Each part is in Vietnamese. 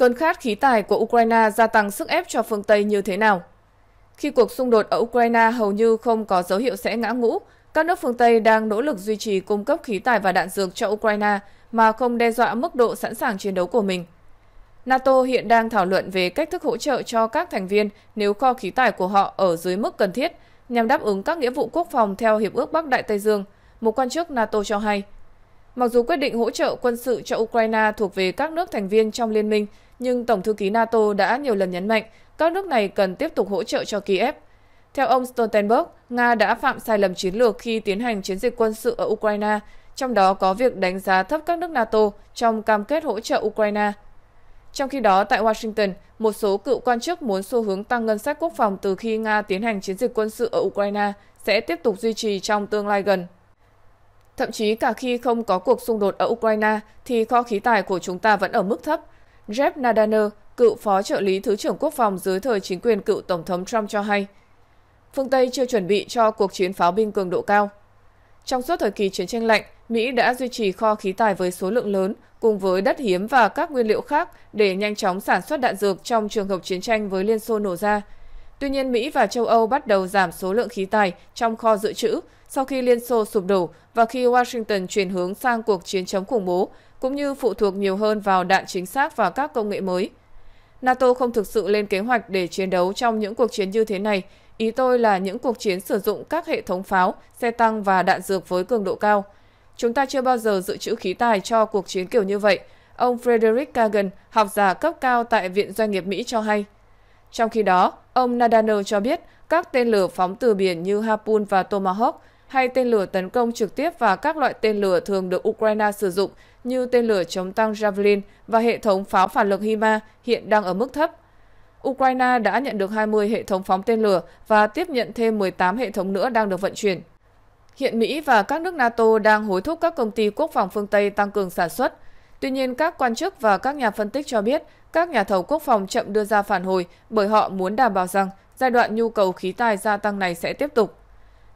cơn khát khí tài của Ukraine gia tăng sức ép cho phương Tây như thế nào. Khi cuộc xung đột ở Ukraine hầu như không có dấu hiệu sẽ ngã ngũ, các nước phương Tây đang nỗ lực duy trì cung cấp khí tài và đạn dược cho Ukraine mà không đe dọa mức độ sẵn sàng chiến đấu của mình. NATO hiện đang thảo luận về cách thức hỗ trợ cho các thành viên nếu kho khí tài của họ ở dưới mức cần thiết nhằm đáp ứng các nghĩa vụ quốc phòng theo Hiệp ước Bắc Đại Tây Dương, một quan chức NATO cho hay. Mặc dù quyết định hỗ trợ quân sự cho Ukraine thuộc về các nước thành viên trong liên minh, nhưng Tổng thư ký NATO đã nhiều lần nhấn mạnh các nước này cần tiếp tục hỗ trợ cho Kiev. Theo ông Stoltenberg, Nga đã phạm sai lầm chiến lược khi tiến hành chiến dịch quân sự ở Ukraine, trong đó có việc đánh giá thấp các nước NATO trong cam kết hỗ trợ Ukraine. Trong khi đó, tại Washington, một số cựu quan chức muốn xu hướng tăng ngân sách quốc phòng từ khi Nga tiến hành chiến dịch quân sự ở Ukraine sẽ tiếp tục duy trì trong tương lai gần. Thậm chí cả khi không có cuộc xung đột ở Ukraine thì kho khí tài của chúng ta vẫn ở mức thấp, Jeff Nadaner, cựu phó trợ lý Thứ trưởng Quốc phòng dưới thời chính quyền cựu Tổng thống Trump cho hay, phương Tây chưa chuẩn bị cho cuộc chiến pháo binh cường độ cao. Trong suốt thời kỳ chiến tranh lạnh, Mỹ đã duy trì kho khí tài với số lượng lớn cùng với đất hiếm và các nguyên liệu khác để nhanh chóng sản xuất đạn dược trong trường hợp chiến tranh với Liên Xô nổ ra. Tuy nhiên, Mỹ và châu Âu bắt đầu giảm số lượng khí tài trong kho dự trữ sau khi Liên Xô sụp đổ và khi Washington chuyển hướng sang cuộc chiến chống khủng bố cũng như phụ thuộc nhiều hơn vào đạn chính xác và các công nghệ mới. NATO không thực sự lên kế hoạch để chiến đấu trong những cuộc chiến như thế này. Ý tôi là những cuộc chiến sử dụng các hệ thống pháo, xe tăng và đạn dược với cường độ cao. Chúng ta chưa bao giờ dự trữ khí tài cho cuộc chiến kiểu như vậy, ông Frederick Kagan, học giả cấp cao tại Viện Doanh nghiệp Mỹ cho hay. Trong khi đó, ông Nadano cho biết các tên lửa phóng từ biển như Harpoon và Tomahawk hay tên lửa tấn công trực tiếp và các loại tên lửa thường được Ukraine sử dụng như tên lửa chống tăng Javelin và hệ thống pháo phản lực HIMA hiện đang ở mức thấp. Ukraine đã nhận được 20 hệ thống phóng tên lửa và tiếp nhận thêm 18 hệ thống nữa đang được vận chuyển. Hiện Mỹ và các nước NATO đang hối thúc các công ty quốc phòng phương Tây tăng cường sản xuất. Tuy nhiên, các quan chức và các nhà phân tích cho biết các nhà thầu quốc phòng chậm đưa ra phản hồi bởi họ muốn đảm bảo rằng giai đoạn nhu cầu khí tài gia tăng này sẽ tiếp tục.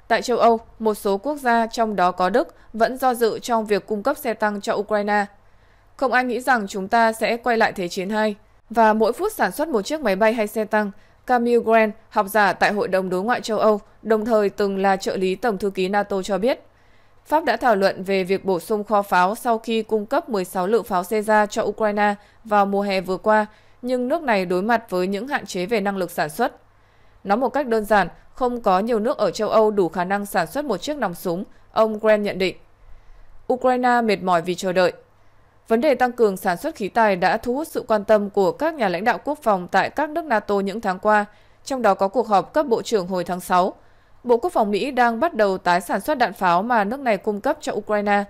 Tại châu Âu, một số quốc gia trong đó có Đức vẫn do dự trong việc cung cấp xe tăng cho Ukraine. Không ai nghĩ rằng chúng ta sẽ quay lại Thế chiến 2 và mỗi phút sản xuất một chiếc máy bay hay xe tăng. Camille Grant, học giả tại Hội đồng Đối ngoại châu Âu, đồng thời từng là trợ lý Tổng thư ký NATO cho biết. Pháp đã thảo luận về việc bổ sung kho pháo sau khi cung cấp 16 lượng pháo xe Caesar cho Ukraine vào mùa hè vừa qua, nhưng nước này đối mặt với những hạn chế về năng lực sản xuất. Nói một cách đơn giản, không có nhiều nước ở châu Âu đủ khả năng sản xuất một chiếc nòng súng, ông Grant nhận định. Ukraine mệt mỏi vì chờ đợi. Vấn đề tăng cường sản xuất khí tài đã thu hút sự quan tâm của các nhà lãnh đạo quốc phòng tại các nước NATO những tháng qua, trong đó có cuộc họp cấp bộ trưởng hồi tháng 6. Bộ Quốc phòng Mỹ đang bắt đầu tái sản xuất đạn pháo mà nước này cung cấp cho Ukraine.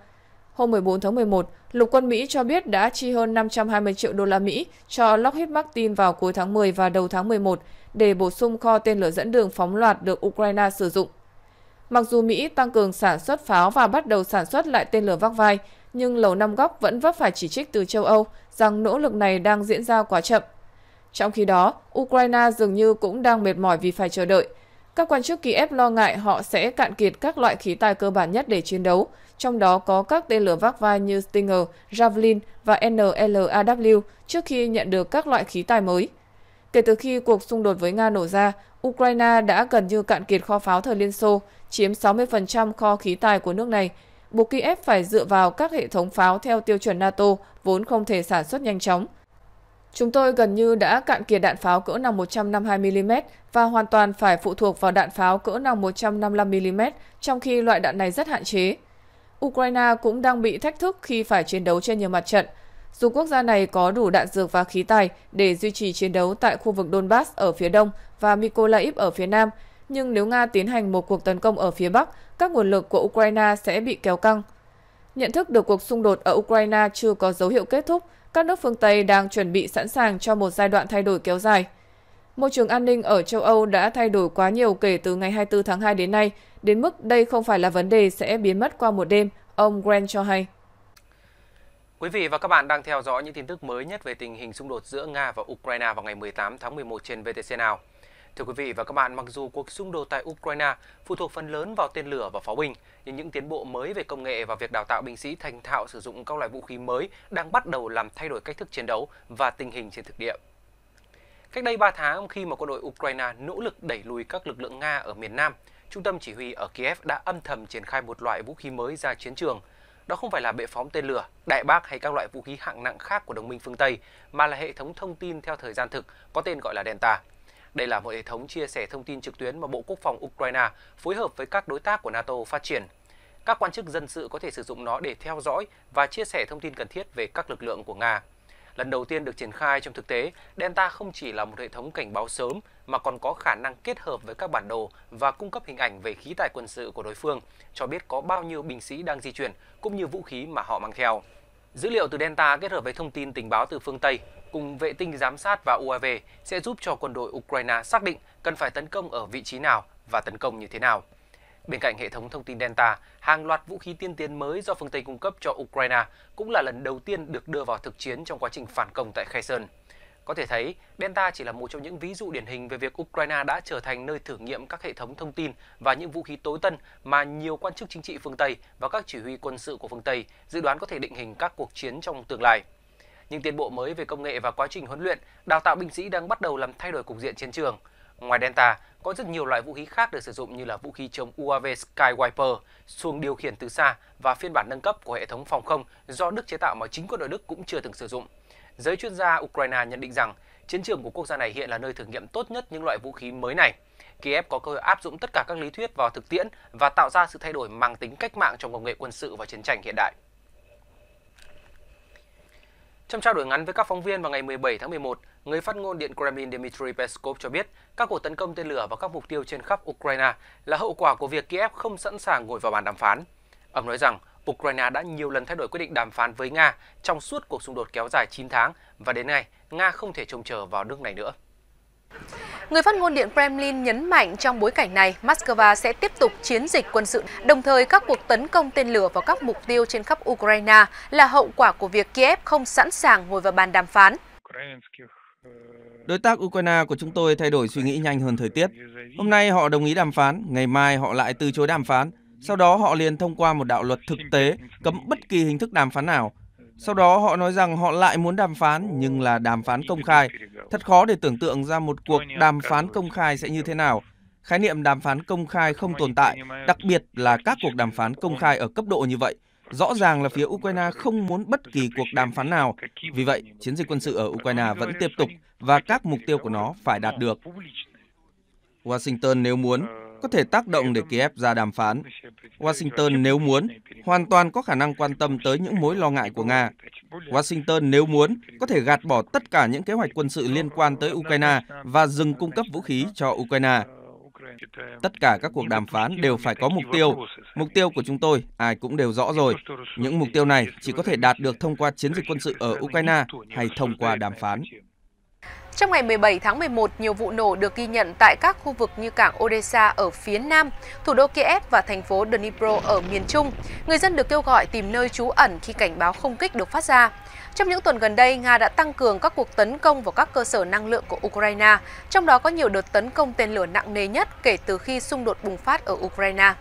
Hôm 14 tháng 11, Lục quân Mỹ cho biết đã chi hơn 520 triệu đô la Mỹ cho Lockheed Martin vào cuối tháng 10 và đầu tháng 11 để bổ sung kho tên lửa dẫn đường phóng loạt được Ukraine sử dụng. Mặc dù Mỹ tăng cường sản xuất pháo và bắt đầu sản xuất lại tên lửa vác vai, nhưng Lầu Năm Góc vẫn vấp phải chỉ trích từ châu Âu rằng nỗ lực này đang diễn ra quá chậm. Trong khi đó, Ukraine dường như cũng đang mệt mỏi vì phải chờ đợi. Các quan chức Kiev lo ngại họ sẽ cạn kiệt các loại khí tài cơ bản nhất để chiến đấu, trong đó có các tên lửa vác vai như Stinger, Javelin và NLAW trước khi nhận được các loại khí tài mới – Kể từ khi cuộc xung đột với Nga nổ ra, Ukraine đã gần như cạn kiệt kho pháo thời Liên Xô, chiếm 60% kho khí tài của nước này. Buộc Kiev phải dựa vào các hệ thống pháo theo tiêu chuẩn NATO, vốn không thể sản xuất nhanh chóng. Chúng tôi gần như đã cạn kiệt đạn pháo cỡ nòng 152mm và hoàn toàn phải phụ thuộc vào đạn pháo cỡ nòng 155mm, trong khi loại đạn này rất hạn chế. Ukraine cũng đang bị thách thức khi phải chiến đấu trên nhiều mặt trận – dù quốc gia này có đủ đạn dược và khí tài để duy trì chiến đấu tại khu vực Donbass ở phía đông và Mykolaiv ở phía nam, nhưng nếu Nga tiến hành một cuộc tấn công ở phía bắc, các nguồn lực của Ukraine sẽ bị kéo căng. Nhận thức được cuộc xung đột ở Ukraine chưa có dấu hiệu kết thúc, các nước phương Tây đang chuẩn bị sẵn sàng cho một giai đoạn thay đổi kéo dài. Môi trường an ninh ở châu Âu đã thay đổi quá nhiều kể từ ngày 24 tháng 2 đến nay, đến mức đây không phải là vấn đề sẽ biến mất qua một đêm, ông Grant cho hay. Quý vị và các bạn đang theo dõi những tin tức mới nhất về tình hình xung đột giữa Nga và Ukraine vào ngày 18 tháng 11 trên VTC Now. Thưa quý vị và các bạn, mặc dù cuộc xung đột tại Ukraine phụ thuộc phần lớn vào tên lửa và pháo binh, nhưng những tiến bộ mới về công nghệ và việc đào tạo binh sĩ thành thạo sử dụng các loại vũ khí mới đang bắt đầu làm thay đổi cách thức chiến đấu và tình hình trên thực địa. Cách đây 3 tháng, khi mà quân đội Ukraine nỗ lực đẩy lùi các lực lượng Nga ở miền Nam, trung tâm chỉ huy ở Kiev đã âm thầm triển khai một loại vũ khí mới ra chiến trường – đó không phải là bệ phóng tên lửa, đại bác hay các loại vũ khí hạng nặng khác của đồng minh phương Tây, mà là hệ thống thông tin theo thời gian thực, có tên gọi là Delta. Đây là một hệ thống chia sẻ thông tin trực tuyến mà Bộ Quốc phòng Ukraine phối hợp với các đối tác của NATO phát triển. Các quan chức dân sự có thể sử dụng nó để theo dõi và chia sẻ thông tin cần thiết về các lực lượng của Nga. Lần đầu tiên được triển khai trong thực tế, Delta không chỉ là một hệ thống cảnh báo sớm mà còn có khả năng kết hợp với các bản đồ và cung cấp hình ảnh về khí tài quân sự của đối phương, cho biết có bao nhiêu binh sĩ đang di chuyển cũng như vũ khí mà họ mang theo. Dữ liệu từ Delta kết hợp với thông tin tình báo từ phương Tây cùng vệ tinh giám sát và UAV sẽ giúp cho quân đội Ukraine xác định cần phải tấn công ở vị trí nào và tấn công như thế nào. Bên cạnh hệ thống thông tin Delta, hàng loạt vũ khí tiên tiến mới do phương Tây cung cấp cho Ukraine cũng là lần đầu tiên được đưa vào thực chiến trong quá trình phản công tại Kherson. Có thể thấy, Delta chỉ là một trong những ví dụ điển hình về việc Ukraine đã trở thành nơi thử nghiệm các hệ thống thông tin và những vũ khí tối tân mà nhiều quan chức chính trị phương Tây và các chỉ huy quân sự của phương Tây dự đoán có thể định hình các cuộc chiến trong tương lai. Những tiến bộ mới về công nghệ và quá trình huấn luyện, đào tạo binh sĩ đang bắt đầu làm thay đổi cục diện chiến trường – Ngoài Delta, có rất nhiều loại vũ khí khác được sử dụng như là vũ khí chống UAV Skywiper, xuồng điều khiển từ xa và phiên bản nâng cấp của hệ thống phòng không do Đức chế tạo mà chính quân đội Đức cũng chưa từng sử dụng. Giới chuyên gia Ukraine nhận định rằng chiến trường của quốc gia này hiện là nơi thử nghiệm tốt nhất những loại vũ khí mới này. Kiev có cơ hội áp dụng tất cả các lý thuyết vào thực tiễn và tạo ra sự thay đổi mang tính cách mạng trong công nghệ quân sự và chiến tranh hiện đại. Trong trao đổi ngắn với các phóng viên vào ngày 17 tháng 11, người phát ngôn Điện Kremlin Dmitry Peskov cho biết các cuộc tấn công tên lửa vào các mục tiêu trên khắp Ukraine là hậu quả của việc Kiev không sẵn sàng ngồi vào bàn đàm phán. Ông nói rằng Ukraine đã nhiều lần thay đổi quyết định đàm phán với Nga trong suốt cuộc xung đột kéo dài 9 tháng và đến nay Nga không thể trông chờ vào nước này nữa. Người phát ngôn Điện Kremlin nhấn mạnh trong bối cảnh này, Moscow sẽ tiếp tục chiến dịch quân sự, đồng thời các cuộc tấn công tên lửa vào các mục tiêu trên khắp Ukraine là hậu quả của việc Kiev không sẵn sàng ngồi vào bàn đàm phán. Đối tác Ukraine của chúng tôi thay đổi suy nghĩ nhanh hơn thời tiết. Hôm nay họ đồng ý đàm phán, ngày mai họ lại từ chối đàm phán. Sau đó họ liền thông qua một đạo luật thực tế cấm bất kỳ hình thức đàm phán nào, sau đó họ nói rằng họ lại muốn đàm phán, nhưng là đàm phán công khai. Thật khó để tưởng tượng ra một cuộc đàm phán công khai sẽ như thế nào. Khái niệm đàm phán công khai không tồn tại, đặc biệt là các cuộc đàm phán công khai ở cấp độ như vậy. Rõ ràng là phía Ukraine không muốn bất kỳ cuộc đàm phán nào. Vì vậy, chiến dịch quân sự ở Ukraine vẫn tiếp tục và các mục tiêu của nó phải đạt được. Washington nếu muốn có thể tác động để Kiev ra đàm phán. Washington nếu muốn, hoàn toàn có khả năng quan tâm tới những mối lo ngại của Nga. Washington nếu muốn, có thể gạt bỏ tất cả những kế hoạch quân sự liên quan tới Ukraine và dừng cung cấp vũ khí cho Ukraine. Tất cả các cuộc đàm phán đều phải có mục tiêu. Mục tiêu của chúng tôi, ai cũng đều rõ rồi. Những mục tiêu này chỉ có thể đạt được thông qua chiến dịch quân sự ở Ukraine hay thông qua đàm phán. Trong ngày 17 tháng 11, nhiều vụ nổ được ghi nhận tại các khu vực như cảng Odessa ở phía nam, thủ đô Kiev và thành phố Dnipro ở miền trung. Người dân được kêu gọi tìm nơi trú ẩn khi cảnh báo không kích được phát ra. Trong những tuần gần đây, Nga đã tăng cường các cuộc tấn công vào các cơ sở năng lượng của Ukraine, trong đó có nhiều đợt tấn công tên lửa nặng nề nhất kể từ khi xung đột bùng phát ở Ukraine.